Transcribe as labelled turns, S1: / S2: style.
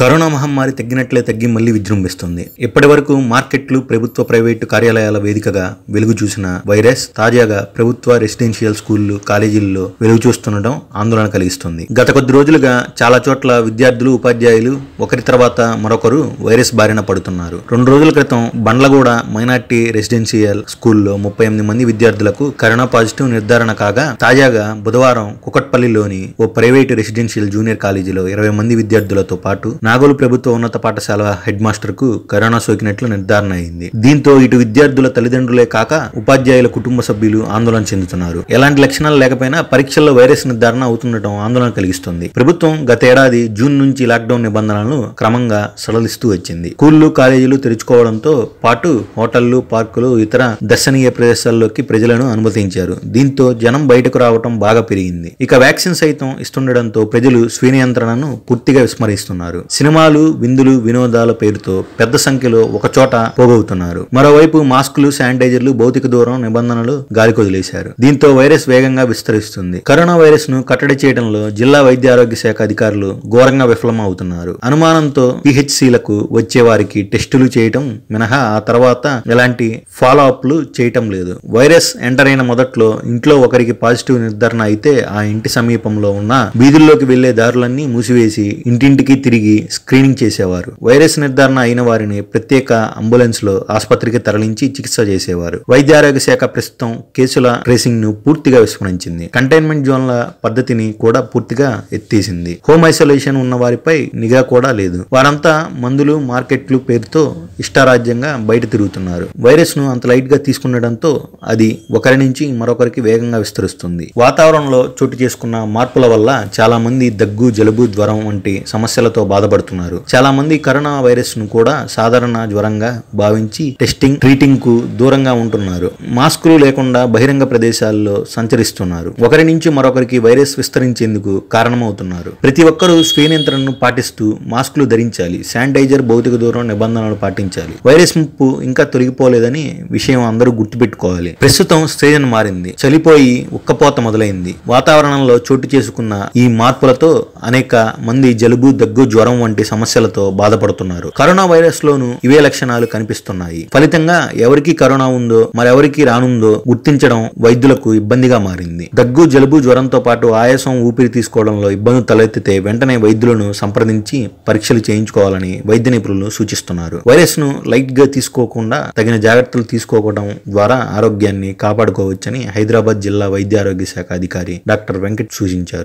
S1: corona మహమ్మారి తగ్గినట్లే తగ్గి మళ్లీ విజృంభిస్తుంది ఇప్పటి వరకు మార్కెట్లు ప్రభుత్వ ప్రైవేటు కార్యాలయాల వేదికగా వెలుగు చూసిన వైరస్ తాజాగా ప్రభుత్వ రెసిడెన్షియల్ స్కూళ్లు కాలేజీల్లో వెలుగు చూస్తుండటం ఆందోళన కలిగిస్తుంది గత కొద్ది రోజులుగా చాలా చోట్ల విద్యార్థులు ఉపాధ్యాయులు ఒకరి తర్వాత మరొకరు వైరస్ బారిన పడుతున్నారు రెండు రోజుల క్రితం బండ్లగూడ మైనార్టీ రెసిడెన్షియల్ స్కూల్లో ముప్పై ఎనిమిది మంది విద్యార్థులకు కరోనా పాజిటివ్ నిర్ధారణ కాగా తాజాగా బుధవారం కుకట్పల్లిలోని ఓ ప్రైవేటు రెసిడెన్షియల్ జూనియర్ కాలేజీలో ఇరవై మంది విద్యార్థులతో పాటు నాగోలు ప్రభుత్వ ఉన్నత పాఠశాల హెడ్ కు కరోనా సోకినట్లు నిర్ధారణ అయింది దీంతో ఇటు విద్యార్థుల తల్లిదండ్రులే కాక ఉపాధ్యాయుల కుటుంబ సభ్యులు ఆందోళన చెందుతున్నారు ఎలాంటి లక్షణాలు లేకపోయినా పరీక్షల్లో వైరస్ నిర్ధారణ అవుతుండటం ఆందోళన కలిగిస్తుంది ప్రభుత్వం గతేడాది జూన్ నుంచి లాక్డౌన్ నిబంధనలను క్రమంగా సడలిస్తూ వచ్చింది స్కూళ్లు కాలేజీలు తెరుచుకోవడంతో పాటు హోటళ్లు పార్కులు ఇతర దర్శనీయ ప్రదేశాల్లోకి ప్రజలను అనుమతించారు దీంతో జనం బయటకు రావటం బాగా పెరిగింది ఇక వ్యాక్సిన్ సైతం ఇస్తుండటంతో ప్రజలు స్వీయ నియంత్రణను పూర్తిగా విస్మరిస్తున్నారు సినిమాలు విందులు వినోదాల పేరుతో పెద్ద సంఖ్యలో ఒకచోట పోగవుతున్నారు మరోవైపు మాస్కులు శానిటైజర్లు భౌతిక దూరం నిబంధనలు గాలికొదిలేశారు దీంతో వైరస్ వేగంగా విస్తరిస్తుంది కరోనా వైరస్ ను కట్టడి చేయడంలో జిల్లా వైద్య ఆరోగ్య శాఖ అధికారులు ఘోరంగా విఫలమవుతున్నారు అనుమానంతో పిహెచ్సిలకు వచ్చే వారికి టెస్టులు చేయటం మినహా ఆ తర్వాత ఎలాంటి ఫాలో అప్లు చేయటం లేదు వైరస్ ఎంటర్ అయిన మొదట్లో ఇంట్లో ఒకరికి పాజిటివ్ నిర్ధారణ అయితే ఆ ఇంటి సమీపంలో ఉన్న వీధుల్లోకి వెళ్లే దారులన్నీ మూసివేసి ఇంటింటికి తిరిగి స్క్రీనింగ్ చేసేవారు వైరస్ నిర్ధారణ అయిన వారిని ప్రత్యేక అంబులెన్స్లో ఆసుపత్రికి తరలించి చికిత్స చేసేవారు ఆరోగ్య శాఖ ప్రస్తుతం కేసుల ట్రేసింగ్ ను పూర్తిగా విస్మరించింది కంటైన్మెంట్ జోన్ల పద్ధతిని కూడా పూర్తిగా ఎత్తేసింది హోమ్ ఐసోలేషన్ ఉన్న వారిపై నిఘా కూడా లేదు వారంతా మందులు మార్కెట్లు పేరుతో ఇష్టారాజ్యంగా బయట తిరుగుతున్నారు వైరస్ ను అంత లైట్ గా తీసుకుండటంతో అది ఒకరి నుంచి మరొకరికి వేగంగా విస్తరిస్తుంది వాతావరణంలో చోటు చేసుకున్న మార్పుల వల్ల చాలా మంది దగ్గు జలుబు జ్వరం వంటి సమస్యలతో బాధపడుతుంది బాధపడుతున్నారు చాలా మంది కరోనా వైరస్ ను కూడా సాధారణ జ్వరంగా భావించి టెస్టింగ్ ట్రీటింగ్ కు దూరంగా ఉంటున్నారు మాస్కులు లేకుండా బహిరంగ ప్రదేశాల్లో సంచరిస్తున్నారు ఒకరి నుంచి మరొకరికి వైరస్ విస్తరించేందుకు కారణమవుతున్నారు ప్రతి ఒక్కరూ స్వీయ నియంత్రణను పాటిస్తూ మాస్కులు ధరించాలి శానిటైజర్ భౌతిక దూరం నిబంధనలు పాటించాలి వైరస్ ముప్పు ఇంకా తొలగిపోలేదని విషయం అందరూ గుర్తుపెట్టుకోవాలి ప్రస్తుతం సీజన్ మారింది చలిపోయి ఉక్కపోత మొదలైంది వాతావరణంలో చోటు చేసుకున్న ఈ మార్పులతో అనేక మంది జలుబు దగ్గు జ్వరం వంటి సమస్యలతో బాధపడుతున్నారు కరోనా వైరస్ లోను ఇవే లక్షణాలు కనిపిస్తున్నాయి ఫలితంగా ఎవరికి కరోనా ఉందో మరెవరికి రానుందో గుర్తించడం వైద్యులకు ఇబ్బందిగా మారింది దగ్గు జలుబు జ్వరంతో పాటు ఆయాసం ఊపిరి తీసుకోవడంలో ఇబ్బందులు తలెత్తితే వెంటనే వైద్యులను సంప్రదించి పరీక్షలు చేయించుకోవాలని వైద్య నిపుణులు సూచిస్తున్నారు వైరస్ ను లైట్ గా తీసుకోకుండా తగిన జాగ్రత్తలు తీసుకోవడం ద్వారా ఆరోగ్యాన్ని కాపాడుకోవచ్చని హైదరాబాద్ జిల్లా వైద్య ఆరోగ్య శాఖ అధికారి డాక్టర్ వెంకట్ సూచించారు